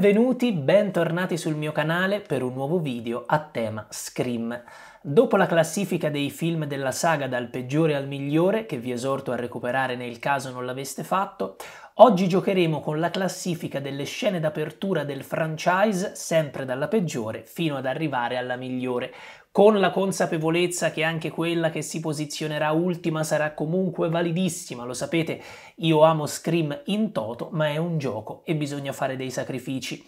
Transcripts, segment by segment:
Benvenuti, bentornati sul mio canale per un nuovo video a tema Scream. Dopo la classifica dei film della saga dal peggiore al migliore, che vi esorto a recuperare nel caso non l'aveste fatto, oggi giocheremo con la classifica delle scene d'apertura del franchise, sempre dalla peggiore fino ad arrivare alla migliore con la consapevolezza che anche quella che si posizionerà ultima sarà comunque validissima. Lo sapete, io amo Scream in toto, ma è un gioco e bisogna fare dei sacrifici.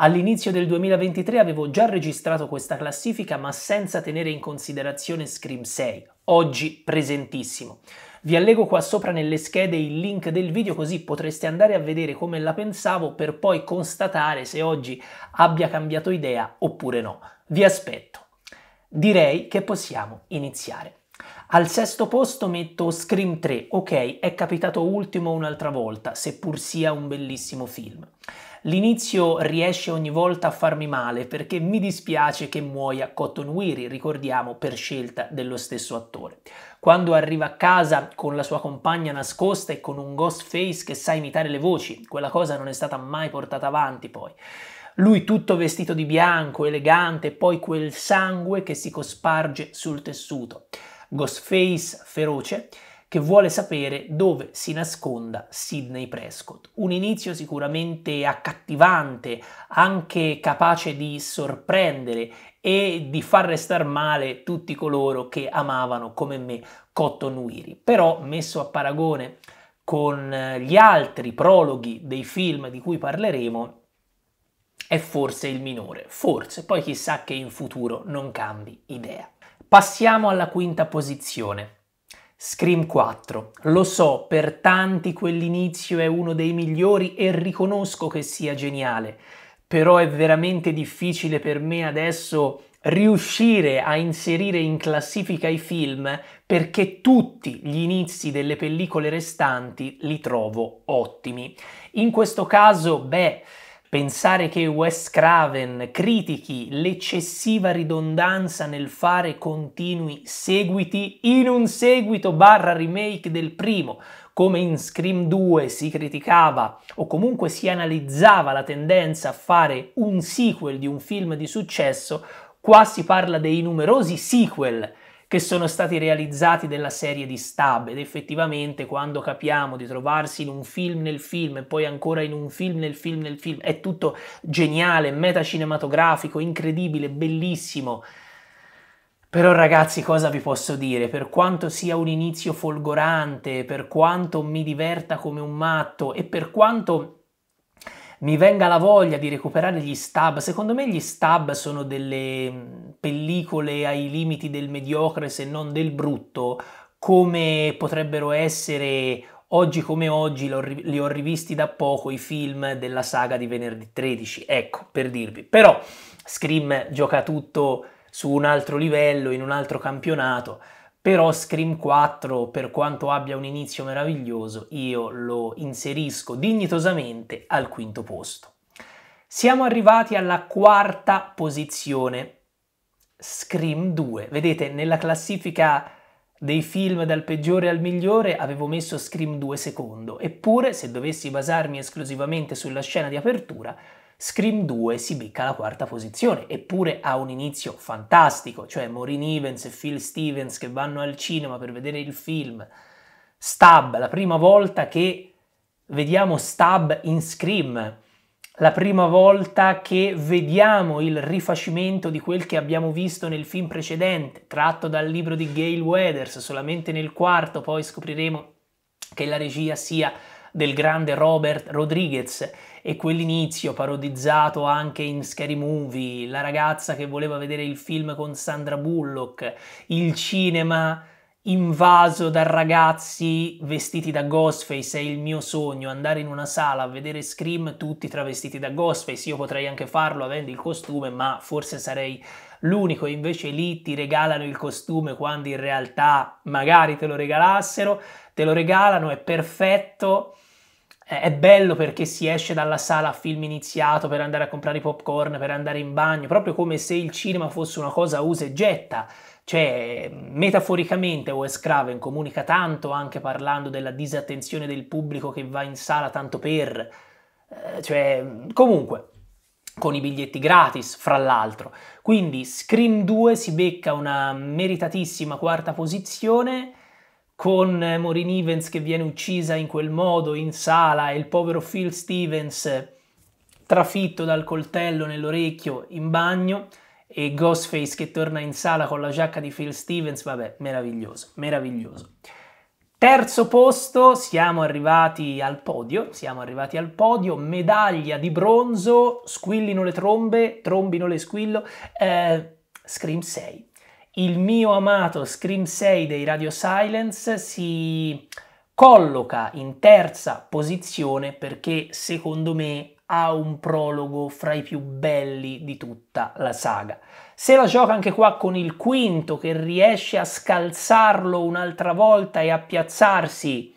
All'inizio del 2023 avevo già registrato questa classifica, ma senza tenere in considerazione Scream 6, oggi presentissimo. Vi allego qua sopra nelle schede il link del video così potreste andare a vedere come la pensavo per poi constatare se oggi abbia cambiato idea oppure no. Vi aspetto direi che possiamo iniziare. Al sesto posto metto Scream 3, ok, è capitato ultimo un'altra volta, seppur sia un bellissimo film. L'inizio riesce ogni volta a farmi male perché mi dispiace che muoia Cotton Weary, ricordiamo per scelta dello stesso attore. Quando arriva a casa con la sua compagna nascosta e con un ghost face che sa imitare le voci, quella cosa non è stata mai portata avanti poi lui tutto vestito di bianco, elegante, poi quel sangue che si cosparge sul tessuto. Ghostface feroce che vuole sapere dove si nasconda Sidney Prescott. Un inizio sicuramente accattivante, anche capace di sorprendere e di far restare male tutti coloro che amavano come me Cotton Weary. Però messo a paragone con eh, gli altri prologhi dei film di cui parleremo, è forse il minore, forse, poi chissà che in futuro non cambi idea. Passiamo alla quinta posizione. Scream 4. Lo so, per tanti quell'inizio è uno dei migliori e riconosco che sia geniale, però è veramente difficile per me adesso riuscire a inserire in classifica i film perché tutti gli inizi delle pellicole restanti li trovo ottimi. In questo caso, beh, Pensare che Wes Craven critichi l'eccessiva ridondanza nel fare continui seguiti in un seguito barra remake del primo, come in Scream 2 si criticava o comunque si analizzava la tendenza a fare un sequel di un film di successo, qua si parla dei numerosi sequel che sono stati realizzati della serie di Stab ed effettivamente quando capiamo di trovarsi in un film nel film e poi ancora in un film nel film nel film è tutto geniale, metacinematografico, incredibile, bellissimo. Però ragazzi, cosa vi posso dire? Per quanto sia un inizio folgorante, per quanto mi diverta come un matto e per quanto mi venga la voglia di recuperare gli stab. Secondo me gli stab sono delle mm, pellicole ai limiti del mediocre se non del brutto, come potrebbero essere oggi come oggi, li ho rivisti da poco i film della saga di venerdì 13, ecco per dirvi. Però Scream gioca tutto su un altro livello, in un altro campionato. Però Scream 4, per quanto abbia un inizio meraviglioso, io lo inserisco dignitosamente al quinto posto. Siamo arrivati alla quarta posizione, Scream 2. Vedete, nella classifica dei film dal peggiore al migliore avevo messo Scream 2 secondo, eppure se dovessi basarmi esclusivamente sulla scena di apertura Scream 2 si becca la quarta posizione, eppure ha un inizio fantastico, cioè Maureen Evans e Phil Stevens che vanno al cinema per vedere il film. Stab, la prima volta che vediamo Stab in Scream, la prima volta che vediamo il rifacimento di quel che abbiamo visto nel film precedente, tratto dal libro di Gail Weathers, solamente nel quarto poi scopriremo che la regia sia del grande Robert Rodriguez e quell'inizio parodizzato anche in Scary Movie, la ragazza che voleva vedere il film con Sandra Bullock, il cinema invaso da ragazzi vestiti da Ghostface, è il mio sogno andare in una sala a vedere Scream tutti travestiti da Ghostface, io potrei anche farlo avendo il costume, ma forse sarei l'unico, invece lì ti regalano il costume quando in realtà magari te lo regalassero, te lo regalano, è perfetto. È bello perché si esce dalla sala a film iniziato per andare a comprare i popcorn, per andare in bagno, proprio come se il cinema fosse una cosa usa e getta cioè, metaforicamente Wes Craven comunica tanto anche parlando della disattenzione del pubblico che va in sala tanto per... Eh, cioè, comunque, con i biglietti gratis, fra l'altro. Quindi Scream 2 si becca una meritatissima quarta posizione con Maureen Evans che viene uccisa in quel modo in sala e il povero Phil Stevens trafitto dal coltello nell'orecchio in bagno e Ghostface che torna in sala con la giacca di Phil Stevens, vabbè, meraviglioso, meraviglioso. Terzo posto, siamo arrivati al podio, siamo arrivati al podio, medaglia di bronzo, squillino le trombe, trombino le squillo, eh, Scream 6. Il mio amato Scream 6 dei Radio Silence si colloca in terza posizione perché secondo me ha un prologo fra i più belli di tutta la saga. Se la gioca anche qua con il quinto che riesce a scalzarlo un'altra volta e a piazzarsi,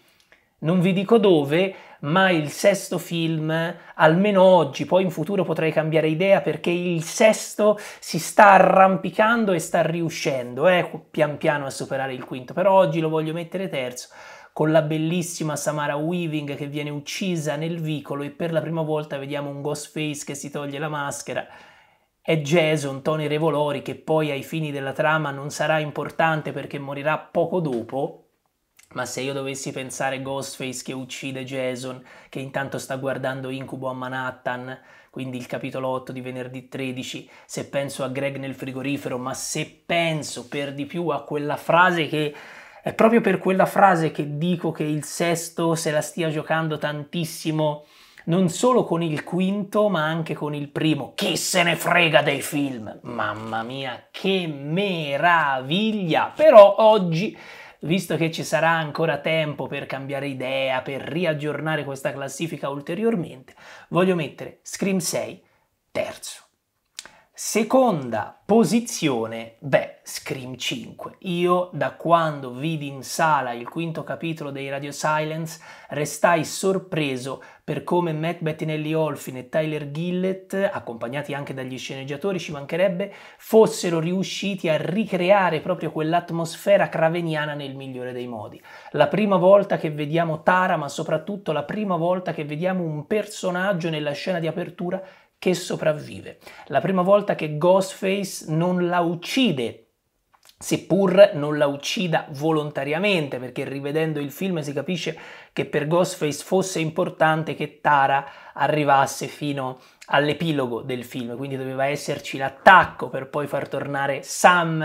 non vi dico dove, ma il sesto film, almeno oggi, poi in futuro potrei cambiare idea perché il sesto si sta arrampicando e sta riuscendo, eh, pian piano a superare il quinto, però oggi lo voglio mettere terzo con la bellissima Samara Weaving che viene uccisa nel vicolo e per la prima volta vediamo un Ghostface che si toglie la maschera. È Jason, Tony Revolori, che poi ai fini della trama non sarà importante perché morirà poco dopo, ma se io dovessi pensare Ghostface che uccide Jason, che intanto sta guardando Incubo a Manhattan, quindi il capitolo 8 di venerdì 13, se penso a Greg nel frigorifero, ma se penso per di più a quella frase che è proprio per quella frase che dico che il sesto se la stia giocando tantissimo, non solo con il quinto, ma anche con il primo. Chi se ne frega dei film? Mamma mia, che meraviglia! Però oggi visto che ci sarà ancora tempo per cambiare idea, per riaggiornare questa classifica ulteriormente, voglio mettere Scream 6 terzo. Seconda posizione, beh, Scream 5. Io da quando vidi in sala il quinto capitolo dei Radio Silence restai sorpreso per come Matt Bettinelli Olfin e Tyler Gillett, accompagnati anche dagli sceneggiatori, ci mancherebbe, fossero riusciti a ricreare proprio quell'atmosfera craveniana nel migliore dei modi. La prima volta che vediamo Tara, ma soprattutto la prima volta che vediamo un personaggio nella scena di apertura che sopravvive. La prima volta che Ghostface non la uccide seppur non la uccida volontariamente, perché rivedendo il film si capisce che per Ghostface fosse importante che Tara arrivasse fino all'epilogo del film, quindi doveva esserci l'attacco per poi far tornare Sam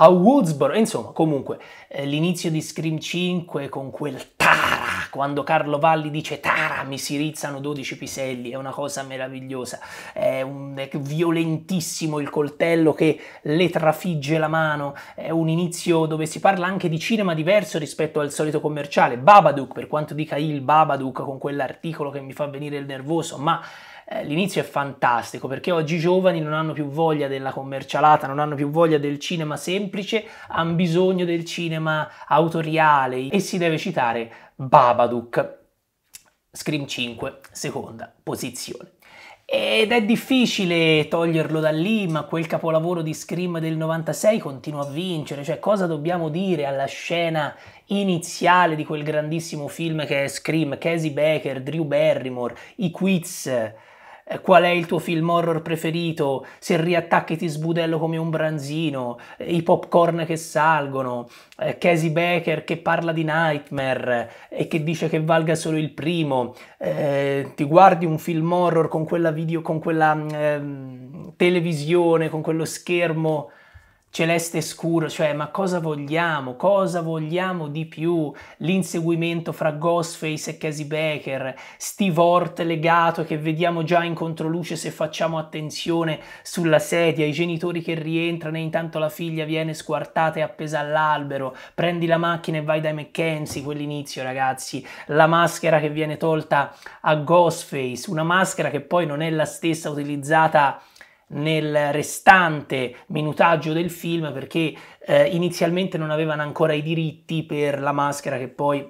a Woodsboro, insomma, comunque eh, l'inizio di Scream 5 con quel tac quando Carlo Valli dice Tara mi si rizzano 12 piselli, è una cosa meravigliosa, è, un, è violentissimo il coltello che le trafigge la mano, è un inizio dove si parla anche di cinema diverso rispetto al solito commerciale, Babadook per quanto dica il Babadook con quell'articolo che mi fa venire il nervoso, ma eh, l'inizio è fantastico perché oggi i giovani non hanno più voglia della commercialata, non hanno più voglia del cinema semplice, hanno bisogno del cinema autoriale e si deve citare Babadook. Scream 5, seconda posizione. Ed è difficile toglierlo da lì, ma quel capolavoro di Scream del 96 continua a vincere, cioè cosa dobbiamo dire alla scena iniziale di quel grandissimo film che è Scream, Casey Becker, Drew Barrymore, i quiz, eh, qual è il tuo film horror preferito, se riattacchi ti sbudello come un branzino, eh, i popcorn che salgono, eh, Casey Becker che parla di Nightmare e che dice che valga solo il primo, eh, ti guardi un film horror con quella video, con quella eh, televisione, con quello schermo celeste scuro, cioè ma cosa vogliamo? Cosa vogliamo di più? L'inseguimento fra Ghostface e Casey Baker, Steve Hort legato che vediamo già in controluce se facciamo attenzione sulla sedia, i genitori che rientrano e intanto la figlia viene squartata e appesa all'albero, prendi la macchina e vai dai McKenzie, quell'inizio ragazzi, la maschera che viene tolta a Ghostface, una maschera che poi non è la stessa utilizzata nel restante minutaggio del film perché eh, inizialmente non avevano ancora i diritti per la maschera che poi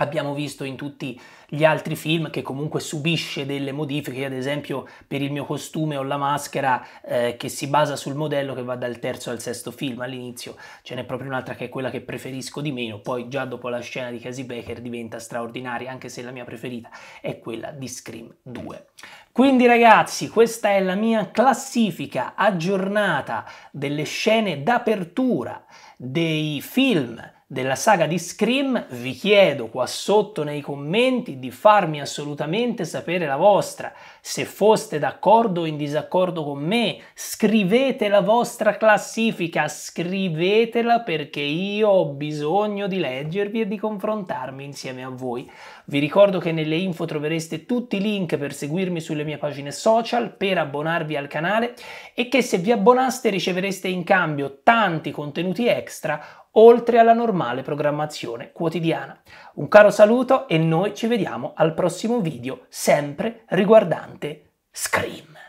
abbiamo visto in tutti gli altri film che comunque subisce delle modifiche, ad esempio per il mio costume ho la maschera eh, che si basa sul modello che va dal terzo al sesto film, all'inizio ce n'è proprio un'altra che è quella che preferisco di meno, poi già dopo la scena di Casey Baker diventa straordinaria, anche se la mia preferita è quella di Scream 2. Quindi ragazzi, questa è la mia classifica aggiornata delle scene d'apertura dei film della saga di Scream, vi chiedo qua sotto nei commenti di farmi assolutamente sapere la vostra. Se foste d'accordo o in disaccordo con me, scrivete la vostra classifica, scrivetela perché io ho bisogno di leggervi e di confrontarmi insieme a voi. Vi ricordo che nelle info trovereste tutti i link per seguirmi sulle mie pagine social, per abbonarvi al canale e che se vi abbonaste ricevereste in cambio tanti contenuti extra oltre alla normale programmazione quotidiana. Un caro saluto e noi ci vediamo al prossimo video, sempre riguardante Scream.